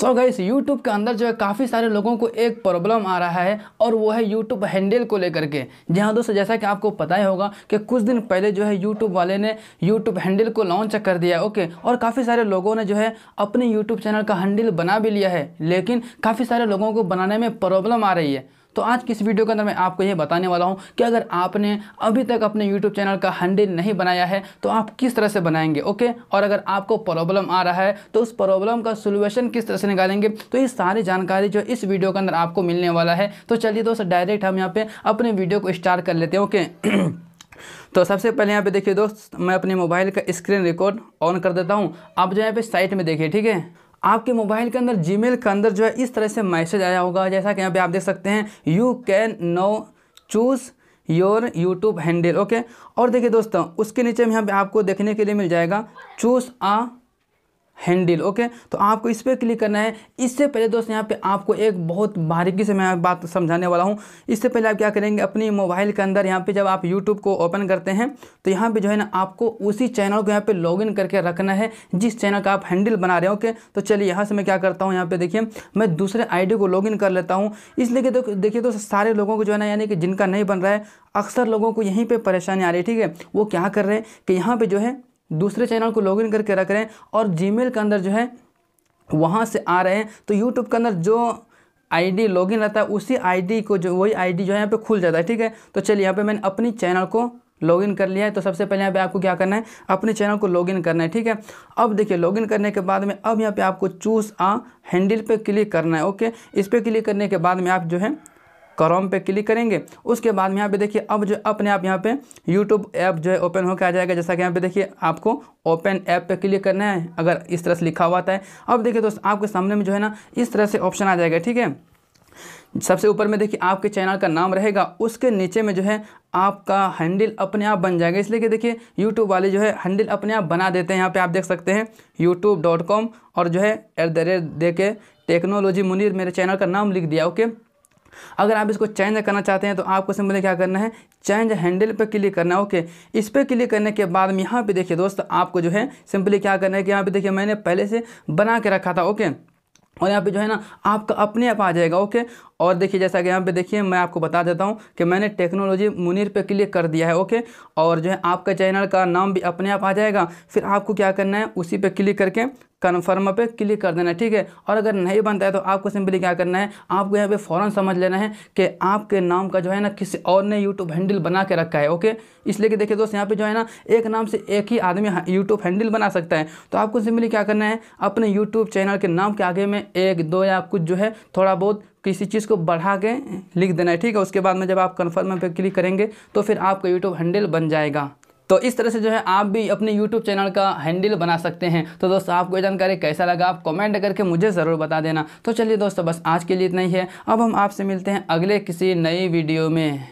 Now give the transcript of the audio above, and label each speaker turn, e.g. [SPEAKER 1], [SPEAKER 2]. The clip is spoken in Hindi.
[SPEAKER 1] सो so गई YouTube के अंदर जो है काफ़ी सारे लोगों को एक प्रॉब्लम आ रहा है और वो है यूट्यूब हैंडल को लेकर के जी हाँ दोस्तों जैसा कि आपको पता ही होगा कि कुछ दिन पहले जो है यूट्यूब वाले ने YouTube हैंडल को लॉन्च कर दिया ओके और काफ़ी सारे लोगों ने जो है अपने यूट्यूब चैनल का हैंडल बना भी लिया है लेकिन काफ़ी सारे लोगों को बनाने में प्रॉब्लम आ रही है तो आज किस वीडियो के अंदर मैं आपको ये बताने वाला हूँ कि अगर आपने अभी तक अपने यूट्यूब चैनल का हैंडल नहीं बनाया है तो आप किस तरह से बनाएंगे ओके और अगर आपको प्रॉब्लम आ रहा है तो उस प्रॉब्लम का सोल्यूशन किस तरह से निकालेंगे तो ये सारी जानकारी जो इस वीडियो के अंदर आपको मिलने वाला है तो चलिए दोस्त डायरेक्ट हम यहाँ पे अपने वीडियो को स्टार्ट कर लेते हैं ओके तो सबसे पहले यहाँ पे देखिए दोस्त मैं अपने मोबाइल का स्क्रीन रिकॉर्ड ऑन कर देता हूँ आप जो यहाँ पे साइट में देखिए ठीक है आपके मोबाइल के अंदर जी के अंदर जो है इस तरह से मैसेज आया होगा जैसा कि यहाँ पे आप देख सकते हैं you can now choose your YouTube handle okay और देखिए दोस्तों उसके नीचे में यहाँ पे आपको देखने के लिए मिल जाएगा चूज़ आ हैंडल ओके तो आपको इस पर क्लिक करना है इससे पहले दोस्त यहाँ पे आपको एक बहुत बारीकी से मैं बात समझाने वाला हूँ इससे पहले आप क्या करेंगे अपनी मोबाइल के अंदर यहाँ पे जब आप यूट्यूब को ओपन करते हैं तो यहाँ पे जो है ना आपको उसी चैनल को यहाँ पे लॉगिन करके रखना है जिस चैनल का आप हैंडल बना रहे हो ओके तो चलिए यहाँ से मैं क्या करता हूँ यहाँ पे देखिए मैं दूसरे आई को लॉगिन कर लेता हूँ इसलिए कि देखिए दोस्त सारे लोगों को जो है ना यानी कि जिनका नहीं बन रहा है अक्सर लोगों को यहीं पर परेशानी आ रही है ठीक है वो क्या कर रहे हैं कि यहाँ पर जो है दूसरे चैनल को लॉगिन करके रख रहे हैं और जीमेल के अंदर जो है वहाँ से आ रहे हैं तो यूट्यूब के अंदर जो आईडी लॉगिन रहता है उसी आईडी को जो वही आईडी जो है यहाँ पे खुल जाता है ठीक है तो चलिए यहाँ पे मैंने अपनी चैनल को लॉगिन कर लिया है तो सबसे पहले यहाँ पे आपको क्या करना है अपने चैनल को लॉगिन करना है ठीक है अब देखिए लॉगिन करने के बाद में अब यहाँ पे आपको चूज आ हैंडल पे क्लिक करना है ओके इस पर क्लिक करने के बाद में आप जो है क्रोम पे क्लिक करेंगे उसके बाद में यहाँ पे देखिए अब जो अपने आप यहाँ पे यूट्यूब ऐप जो है ओपन होकर आ जाएगा जैसा कि यहाँ पे देखिए आपको ओपन ऐप पे क्लिक करना है अगर इस तरह से लिखा हुआ था है अब देखिए दोस्त आपके सामने में जो है ना इस तरह से ऑप्शन आ जाएगा ठीक है सबसे ऊपर में देखिए आपके चैनल का नाम रहेगा उसके नीचे में जो है आपका हैंडल अपने आप बन जाएगा इसलिए कि देखिए यूट्यूब वाले जो है हैंडल अपने आप बना देते हैं यहाँ पे आप देख सकते हैं यूट्यूब डॉट कॉम और जो है एट द रेट दे के टेक्नोलॉजी मुनीर मेरे चैनल का नाम लिख दिया ओके अगर आप इसको चेंज करना चाहते हैं तो आपको सिंपली क्या करना है चेंज हैंडल पर क्लिक करना है ओके इस पर क्लिक करने के बाद में यहाँ पर देखिए दोस्त आपको जो है सिंपली क्या करना है कि यहाँ पर देखिए मैंने पहले से बना के रखा था ओके और यहाँ पे जो है ना आपका अपने आप आ जाएगा ओके और देखिए जैसा कि यहाँ पे देखिए मैं आपको बता देता हूँ कि मैंने टेक्नोलॉजी मुनीर पे क्लिक कर दिया है ओके और जो है आपका चैनल का नाम भी अपने आप आ जाएगा फिर आपको क्या करना है उसी पे क्लिक करके कन्फर्म पे क्लिक कर देना है ठीक है और अगर नहीं बनता है तो आपको सिंपली क्या करना है आपको यहाँ पे फ़ौरन समझ लेना है कि आपके नाम का जो है ना किसी और ने यूट्यूब हैंडल बना के रखा है ओके इसलिए कि देखिए दोस्त यहाँ पे जो है ना एक नाम से एक ही आदमी यूट्यूब हाँ, हैंडल बना सकता है तो आपको सिंपली क्या करना है अपने यूट्यूब चैनल के नाम के आगे में एक दो या कुछ जो है थोड़ा बहुत किसी चीज़ को बढ़ा के लिख देना है ठीक है उसके बाद में जब आप कन्फर्म पे क्लिक करेंगे तो फिर आपका यूट्यूब हैंडल बन जाएगा तो इस तरह से जो है आप भी अपने यूट्यूब चैनल का हैंडल बना सकते हैं तो दोस्तों आपको ये जानकारी कैसा लगा आप कमेंट करके मुझे ज़रूर बता देना तो चलिए दोस्तों बस आज के लिए इतना ही है अब हम आपसे मिलते हैं अगले किसी नई वीडियो में